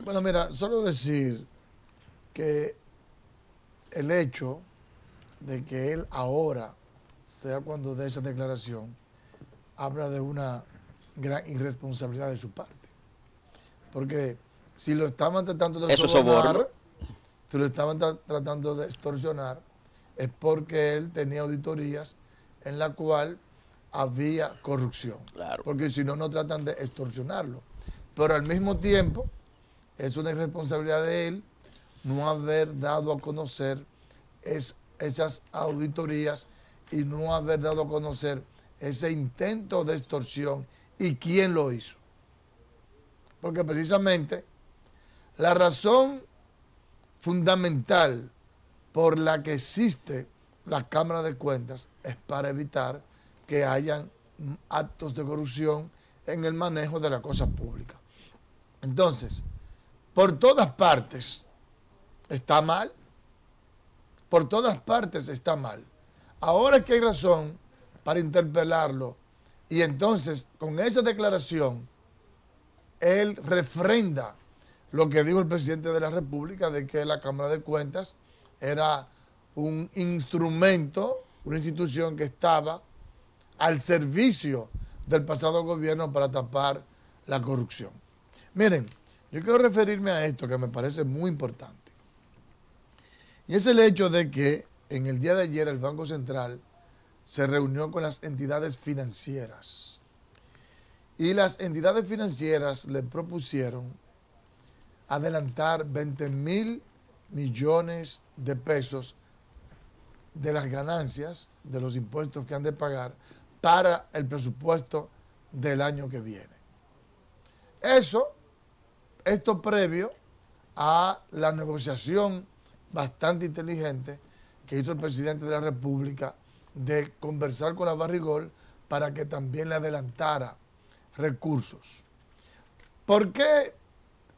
Bueno, mira, solo decir que el hecho de que él ahora, sea cuando dé esa declaración, habla de una gran irresponsabilidad de su parte. Porque si lo estaban tratando de Eso sobornar, si lo estaban tratando de extorsionar, es porque él tenía auditorías en la cual había corrupción. Claro. Porque si no, no tratan de extorsionarlo. Pero al mismo tiempo es una irresponsabilidad de él no haber dado a conocer esas auditorías y no haber dado a conocer ese intento de extorsión y quién lo hizo. Porque precisamente la razón fundamental por la que existe la Cámara de Cuentas es para evitar que hayan actos de corrupción en el manejo de las cosas pública. Entonces, por todas partes está mal. Por todas partes está mal. Ahora que hay razón para interpelarlo, y entonces con esa declaración, él refrenda lo que dijo el presidente de la República de que la Cámara de Cuentas era un instrumento, una institución que estaba al servicio del pasado gobierno para tapar la corrupción. Miren, yo quiero referirme a esto que me parece muy importante. Y es el hecho de que en el día de ayer el Banco Central se reunió con las entidades financieras. Y las entidades financieras le propusieron adelantar 20 mil millones de pesos de las ganancias de los impuestos que han de pagar para el presupuesto del año que viene. Eso esto previo a la negociación bastante inteligente que hizo el presidente de la República de conversar con la Barrigol para que también le adelantara recursos. ¿Por qué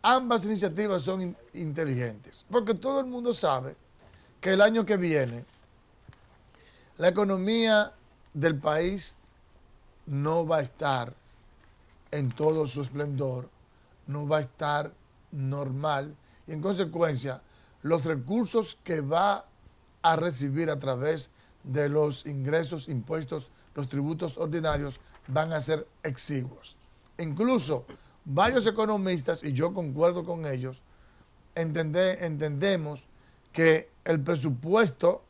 ambas iniciativas son inteligentes? Porque todo el mundo sabe que el año que viene la economía del país no va a estar en todo su esplendor no va a estar normal y en consecuencia los recursos que va a recibir a través de los ingresos, impuestos, los tributos ordinarios van a ser exiguos. Incluso varios economistas, y yo concuerdo con ellos, entendemos que el presupuesto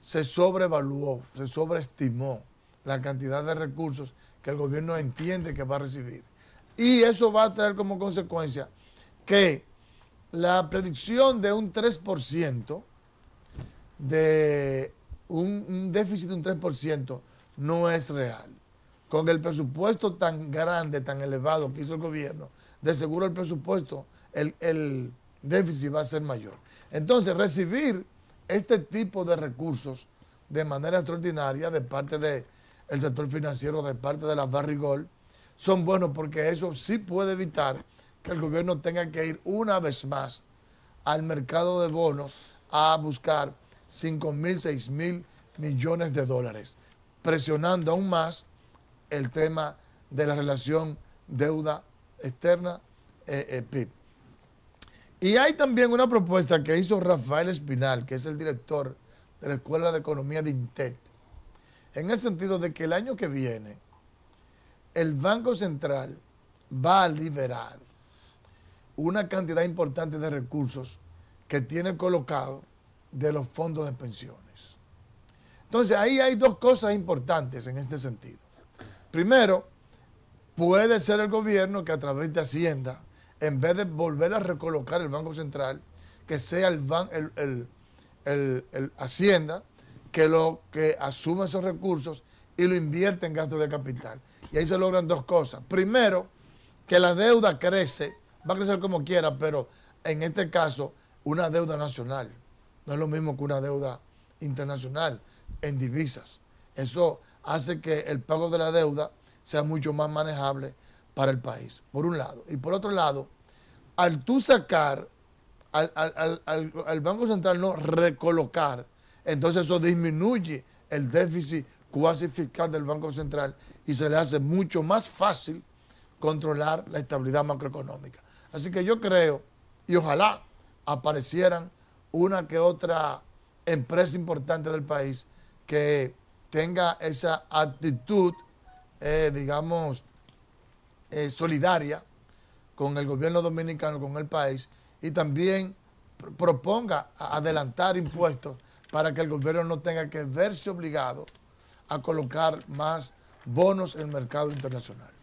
se sobrevaluó, se sobreestimó la cantidad de recursos que el gobierno entiende que va a recibir. Y eso va a traer como consecuencia que la predicción de un 3%, de un, déficit de un 3%, no es real. Con el presupuesto tan grande, tan elevado que hizo el gobierno, de seguro el presupuesto, el, déficit va a ser mayor. Entonces, recibir este tipo de recursos de manera extraordinaria de parte del sector financiero, de parte de la Barrigol, son buenos porque eso sí puede evitar que el gobierno tenga que ir una vez más al mercado de bonos a buscar 5 mil, 6 mil millones de dólares, presionando aún más el tema de la relación deuda externa eh, eh, PIB. Y hay también una propuesta que hizo Rafael Espinal, que es el director de la Escuela de Economía de Intec, en el sentido de que el año que viene, el Banco Central va a liberar una cantidad importante de recursos que tiene colocado de los fondos de pensiones. Entonces, ahí hay dos cosas importantes en este sentido. Primero, puede ser el gobierno que a través de Hacienda, en vez de volver a recolocar el Banco Central, que sea el, el, Hacienda que, lo, que asuma esos recursos y lo invierte en gastos de capital. Y ahí se logran dos cosas. Primero, que la deuda crece, va a crecer como quiera, pero en este caso, una deuda nacional. No es lo mismo que una deuda internacional en divisas. Eso hace que el pago de la deuda sea mucho más manejable para el país, por un lado. Y por otro lado, al tú sacar, al, Banco Central no recolocar, entonces eso disminuye el déficit cuasi fiscal del Banco Central y se le hace mucho más fácil controlar la estabilidad macroeconómica. Así que yo creo, y ojalá aparecieran una que otra empresa importante del país que tenga esa actitud, eh, digamos, eh, solidaria con el gobierno dominicano, con el país, y también proponga adelantar impuestos para que el gobierno no tenga que verse obligado a colocar más bonos en el mercado internacional.